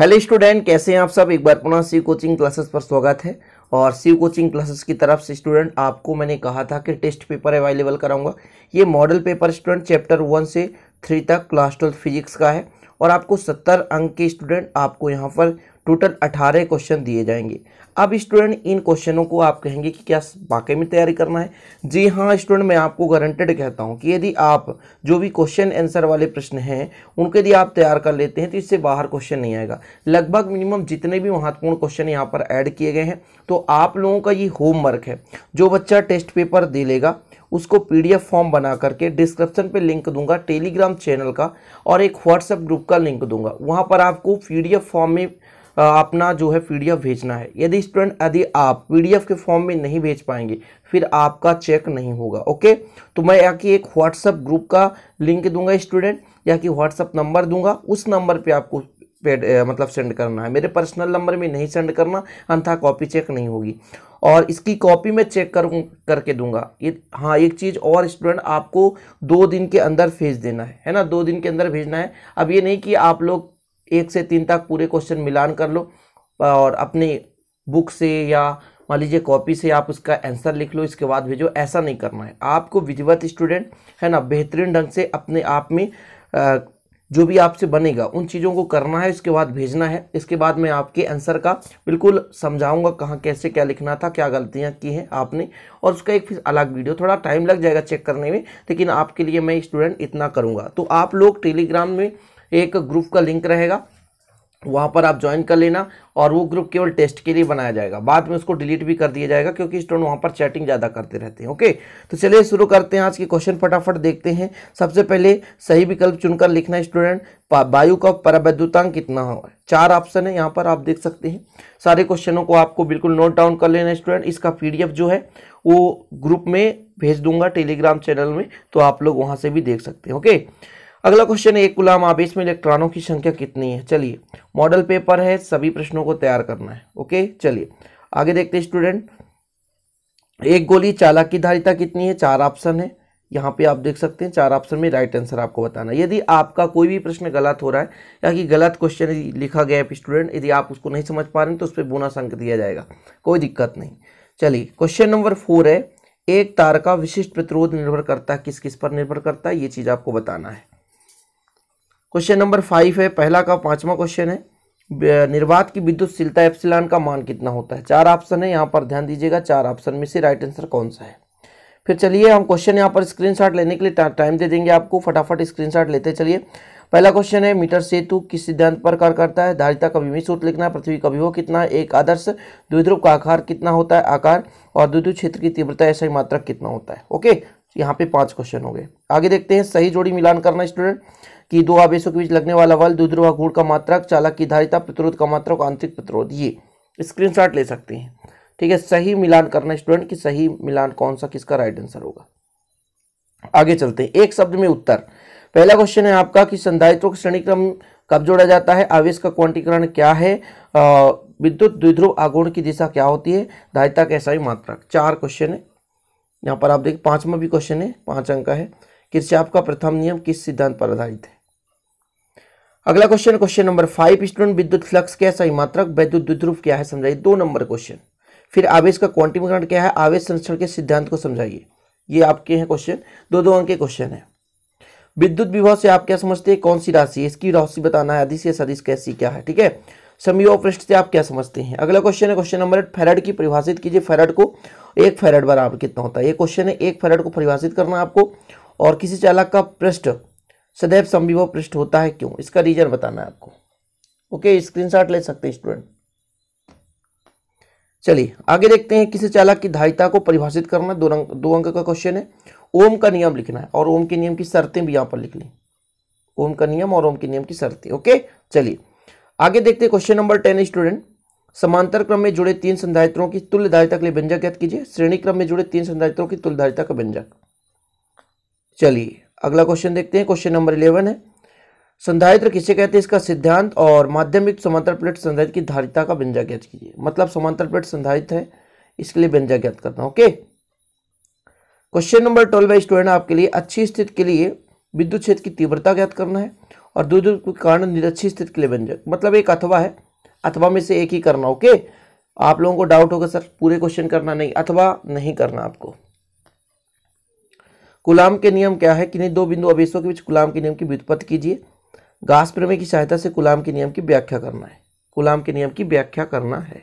hello student कैसे हैं आप सब एक बार पुनः सी कोचिंग क्लासेस पर स्वागत है और सी कोचिंग क्लासेस की तरफ से स्टूडेंट आपको मैंने कहा था कि टेस्ट पेपर अवेलेबल कराऊंगा ये model paper student chapter one से थ्री तक क्लास ट्वेल्थ फिजिक्स का है और आपको सत्तर अंक के स्टूडेंट आपको यहाँ पर टोटल अठारह क्वेश्चन दिए जाएंगे अब स्टूडेंट इन क्वेश्चनों को आप कहेंगे कि क्या वाकई में तैयारी करना है जी हाँ स्टूडेंट मैं आपको गारंटेड कहता हूँ कि यदि आप जो भी क्वेश्चन आंसर वाले प्रश्न हैं उनके यदि आप तैयार कर लेते हैं तो इससे बाहर क्वेश्चन नहीं आएगा लगभग मिनिमम जितने भी महत्वपूर्ण क्वेश्चन यहाँ पर ऐड किए गए हैं तो आप लोगों का ये होमवर्क है जो बच्चा टेस्ट पेपर दे लेगा उसको पीडीएफ फॉर्म बना करके डिस्क्रिप्शन पे लिंक दूंगा टेलीग्राम चैनल का और एक व्हाट्सएप ग्रुप का लिंक दूंगा वहाँ पर आपको पीडीएफ फॉर्म में अपना जो है पीडीएफ भेजना है यदि स्टूडेंट यदि आप पीडीएफ के फॉर्म में नहीं भेज पाएंगे फिर आपका चेक नहीं होगा ओके तो मैं यहाँ की एक व्हाट्सएप ग्रुप का लिंक दूंगा स्टूडेंट या कि व्हाट्सअप नंबर दूंगा उस नंबर पे आपको पेड मतलब सेंड करना है मेरे पर्सनल नंबर में नहीं सेंड करना अंथा कॉपी चेक नहीं होगी और इसकी कॉपी मैं चेक करूँ करके दूंगा ये हाँ एक चीज़ और स्टूडेंट आपको दो दिन के अंदर भेज देना है है ना दो दिन के अंदर भेजना है अब ये नहीं कि आप लोग एक से तीन तक पूरे क्वेश्चन मिलान कर लो और अपने बुक से या मान लीजिए कॉपी से आप उसका आंसर लिख लो इसके बाद भेजो ऐसा नहीं करना है आपको विधिवत स्टूडेंट है ना बेहतरीन ढंग से अपने आप में जो भी आपसे बनेगा उन चीज़ों को करना है इसके बाद भेजना है इसके बाद मैं आपके आंसर का बिल्कुल समझाऊंगा कहाँ कैसे क्या लिखना था क्या गलतियाँ की हैं आपने और उसका एक फिर अलग वीडियो थोड़ा टाइम लग जाएगा चेक करने में लेकिन आपके लिए मैं स्टूडेंट इतना करूँगा तो आप लोग टेलीग्राम में एक ग्रुप का लिंक रहेगा वहाँ पर आप ज्वाइन कर लेना और वो ग्रुप केवल टेस्ट के लिए बनाया जाएगा बाद में उसको डिलीट भी कर दिया जाएगा क्योंकि स्टूडेंट वहाँ पर चैटिंग ज़्यादा करते रहते हैं ओके तो चलिए शुरू करते हैं आज के क्वेश्चन फटाफट देखते हैं सबसे पहले सही विकल्प चुनकर लिखना स्टूडेंट वायु का परवैद्युतांक कितना हो चार ऑप्शन है यहाँ पर आप देख सकते हैं सारे क्वेश्चनों को आपको बिल्कुल नोट डाउन कर लेना स्टूडेंट इसका पी जो है वो ग्रुप में भेज दूंगा टेलीग्राम चैनल में तो आप लोग वहाँ से भी देख सकते हैं ओके अगला क्वेश्चन है एक गुलाम आवेश में इलेक्ट्रॉनों की संख्या कितनी है चलिए मॉडल पेपर है सभी प्रश्नों को तैयार करना है ओके चलिए आगे देखते हैं स्टूडेंट एक गोली चालक की धारिता कितनी है चार ऑप्शन है यहाँ पे आप देख सकते हैं चार ऑप्शन में राइट आंसर आपको बताना यदि आपका कोई भी प्रश्न गलत हो रहा है या कि गलत क्वेश्चन लिखा गया है स्टूडेंट यदि आप उसको नहीं समझ पा रहे हैं तो उस पर बोना अंक दिया जाएगा कोई दिक्कत नहीं चलिए क्वेश्चन नंबर फोर है एक तार का विशिष्ट प्रतिरोध निर्भर करता है किस किस पर निर्भर करता है ये चीज़ आपको बताना है क्वेश्चन नंबर फाइव है पहला का पांचवा क्वेश्चन है निर्वात की विद्युतशीलता एप्सिलान का मान कितना होता है चार ऑप्शन है यहाँ पर ध्यान दीजिएगा चार ऑप्शन में से राइट आंसर कौन सा है फिर चलिए हम क्वेश्चन यहाँ पर स्क्रीनशॉट लेने के लिए टा, टाइम दे देंगे आपको फटाफट स्क्रीनशॉट लेते चलिए पहला क्वेश्चन है मीटर सेतु किस सिद्धांत पर कार्य करता है धारिता का विमी सूत्र लिखना है पृथ्वी का विभो कितना है एक आदर्श द्विध्रुव का आकार कितना होता है आकार और द्विध्रुव क्षेत्र की तीव्रता ऐसा ही मात्रक कितना होता है ओके यहाँ पे पांच क्वेश्चन हो गए आगे देखते हैं सही जोड़ी मिलान करना स्टूडेंट कि दो आवेशों के बीच लगने वाला बल दुध्रुव गुण का मात्रक चालक की धारिता प्रतिरोध का मात्रक आंतरिक प्रतिरोध ये स्क्रीनशॉट ले सकते हैं ठीक है सही मिलान करना स्टूडेंट कि सही मिलान कौन सा किसका राइट आंसर होगा आगे चलते हैं एक शब्द में उत्तर पहला क्वेश्चन है आपका कि संधायित्व को श्रेणी क्रम कब जोड़ा जाता है आवेश का क्वांटीकरण क्या है विद्युत द्विध्रुव आगुण की दिशा क्या होती है धारिता कैसा ही मात्रक चार क्वेश्चन है यहाँ पर आप देखिए पांचवा भी क्वेश्चन है पांच अंक का है किरचाप का प्रथम नियम किस सिद्धांत पर आधारित है अगला question question number five student विद्युत फ्लक्स क्या सही मात्रक वैद्युत द्विध्रुव क्या है समझाइए दो नंबर क्वेश्चन फिर आवेश का क्वांटिफिकरण क्या है आवेश संरक्षण के सिद्धांत को समझाइए ये आपके हैं क्वेश्चन दो दो अंक के क्वेश्चन है विद्युत विभाव से आप क्या समझते हैं कौन सी राशि इसकी राशि बताना है अधिस या सदिश कैसी क्या है ठीक है समय पृष्ठ से आप क्या समझते हैं अगला क्वेश्चन है क्वेश्चन नंबर एट फेरड की परिभाषित कीजिए फेरड को एक फेरड बराबर कितना होता है ये क्वेश्चन है एक फेरड को परिभाषित करना आपको और किसी चालक का पृष्ठ सदैव संविभव पृष्ठ होता है क्यों इसका रीजन बताना है आपको ओके स्क्रीनशॉट ले सकते स्टूडेंट चलिए आगे देखते हैं किसी चालक की धारिता को परिभाषित करना दो रंग दो अंक का क्वेश्चन है ओम का नियम लिखना है और ओम के नियम की शर्तें भी यहाँ पर लिख ली ओम का नियम और ओम के नियम की शर्तें ओके चलिए आगे देखते हैं क्वेश्चन नंबर टेन स्टूडेंट समांतर क्रम में जुड़े तीन संधायित्रों की तुल्य धारिता के लिए व्यंजक याद कीजिए श्रेणी क्रम में जुड़े तीन संधायित्रों की तुल्य धारिता का व्यंजक चलिए अगला क्वेश्चन देखते हैं क्वेश्चन नंबर इलेवन है संधारित्र किसे कहते हैं इसका सिद्धांत और माध्यमिक समांतर प्लेट संधारित की धारिता का व्यंजक ज्ञात कीजिए मतलब समांतर प्लेट संधारित है इसके लिए व्यंजक ज्ञात करना ओके क्वेश्चन नंबर ट्वेल्व है स्टूडेंट आपके लिए अच्छी स्थिति के लिए विद्युत क्षेत्र की तीव्रता ज्ञात करना है और दो के कारण निरक्षी स्थिति के लिए व्यंजक मतलब एक अथवा है अथवा में से एक ही करना ओके आप लोगों को डाउट होगा सर पूरे क्वेश्चन करना नहीं अथवा नहीं करना आपको कुलाम के नियम क्या है किन्हीं दो बिंदु आवेशों के बीच कुलाम के नियम की व्युत्पत्त कीजिए घास प्रमेय की सहायता से कुलाम के नियम की व्याख्या करना है कुलाम के नियम की व्याख्या करना है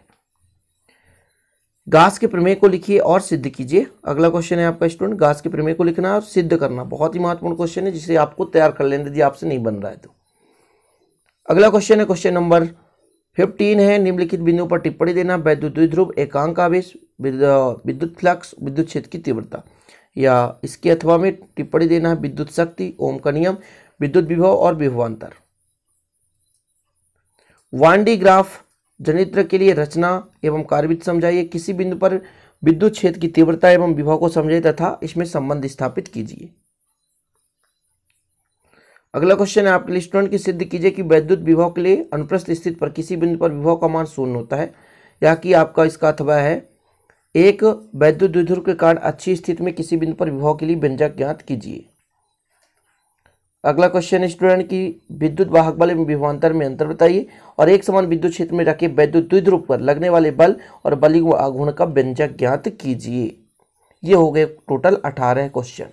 घास के प्रमेय को लिखिए और सिद्ध कीजिए अगला क्वेश्चन है आपका स्टूडेंट घास के प्रमेय को लिखना और सिद्ध करना बहुत ही महत्वपूर्ण क्वेश्चन है जिसे आपको तैयार कर लेने यदि आपसे नहीं बन रहा है तो अगला क्वेश्चन है क्वेश्चन नंबर फिफ्टीन है निम्नलिखित बिंदु पर टिप्पणी देना वैद्युत ध्रुव एकांक आवेश विद्युत फ्लक्स विद्युत क्षेत्र की तीव्रता या इसके अथवा में टिप्पणी देना है विद्युत शक्ति ओम का नियम विद्युत विभव और विभवान्तर वांडी ग्राफ जनित्र के लिए रचना एवं कार्यवित समझाइए किसी बिंदु पर विद्युत क्षेत्र की तीव्रता एवं विभव को समझाइए तथा इसमें संबंध स्थापित कीजिए अगला क्वेश्चन है आपके लिए स्टूडेंट की सिद्ध कीजिए कि वैद्युत विभव के लिए अनुप्रस्थ स्थित पर किसी बिंदु पर विभव का मान शून्य होता है या कि आपका इसका अथवा है एक वैद्युत द्विध्रुव के कारण अच्छी स्थिति में किसी बिंदु पर विभव के लिए व्यंजक ज्ञात कीजिए अगला क्वेश्चन स्टूडेंट की विद्युत वाहक बल एवं विभवांतर में अंतर बताइए और एक समान विद्युत क्षेत्र में रखे वैद्युत द्विध्रुव पर लगने वाले बल और बलि व आघूर्ण का व्यंजक ज्ञात कीजिए ये हो गए टोटल अठारह क्वेश्चन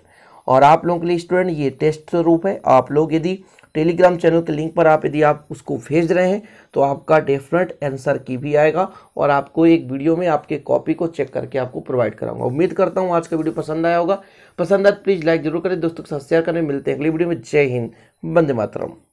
और आप लोगों के लिए स्टूडेंट ये टेस्ट स्वरूप है आप लोग यदि टेलीग्राम चैनल के लिंक पर आप यदि आप उसको भेज रहे हैं तो आपका डेफिनेट आंसर की भी आएगा और आपको एक वीडियो में आपके कॉपी को चेक करके आपको प्रोवाइड कराऊंगा उम्मीद करता हूँ आज का वीडियो पसंद आया होगा पसंद आए तो प्लीज़ लाइक जरूर करें दोस्तों के साथ शेयर करें मिलते हैं अगली वीडियो में जय हिंद बंदे मातरम